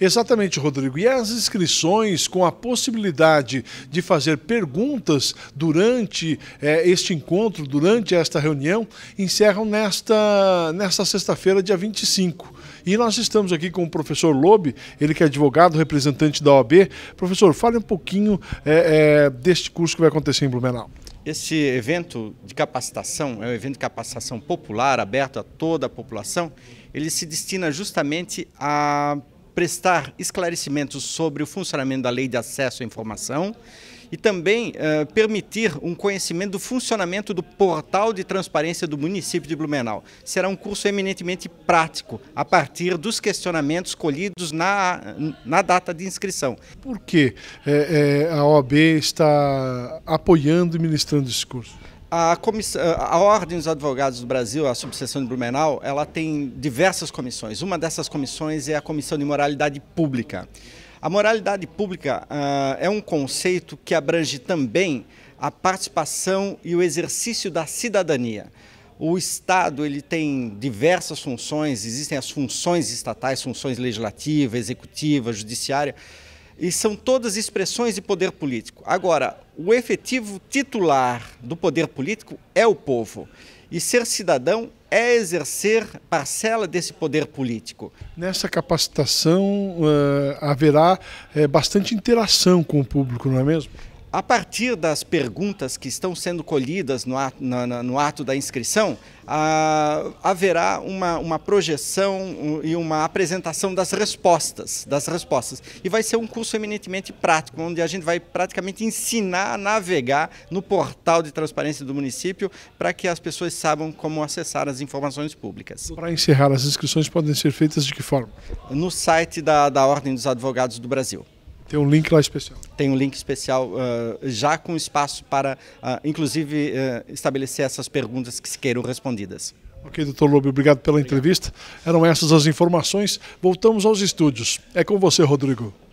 Exatamente, Rodrigo. E as inscrições com a possibilidade de fazer perguntas durante eh, este encontro, durante esta reunião, encerram nesta, nesta sexta-feira, dia 25. E nós estamos aqui com o professor Lobe, ele que é advogado, representante da OAB. Professor, fale um pouquinho eh, eh, deste curso que vai acontecer em Blumenau. Este evento de capacitação é um evento de capacitação popular, aberto a toda a população. Ele se destina justamente a prestar esclarecimentos sobre o funcionamento da lei de acesso à informação e também eh, permitir um conhecimento do funcionamento do portal de transparência do município de Blumenau. Será um curso eminentemente prático, a partir dos questionamentos colhidos na, na data de inscrição. Por que é, é, a OAB está apoiando e ministrando esse curso? A, a Ordem dos Advogados do Brasil, a subseção de Blumenau, ela tem diversas comissões. Uma dessas comissões é a Comissão de Moralidade Pública. A moralidade pública uh, é um conceito que abrange também a participação e o exercício da cidadania. O Estado ele tem diversas funções, existem as funções estatais, funções legislativa, executiva, judiciária, e são todas expressões de poder político. Agora, o efetivo titular do poder político é o povo. E ser cidadão é exercer parcela desse poder político. Nessa capacitação uh, haverá uh, bastante interação com o público, não é mesmo? A partir das perguntas que estão sendo colhidas no ato, no, no ato da inscrição, ah, haverá uma, uma projeção e uma apresentação das respostas, das respostas. E vai ser um curso eminentemente prático, onde a gente vai praticamente ensinar a navegar no portal de transparência do município para que as pessoas saibam como acessar as informações públicas. Para encerrar, as inscrições podem ser feitas de que forma? No site da, da Ordem dos Advogados do Brasil. Tem um link lá especial. Tem um link especial uh, já com espaço para, uh, inclusive, uh, estabelecer essas perguntas que se queiram respondidas. Ok, doutor Lobo, obrigado pela obrigado. entrevista. Eram essas as informações. Voltamos aos estúdios. É com você, Rodrigo.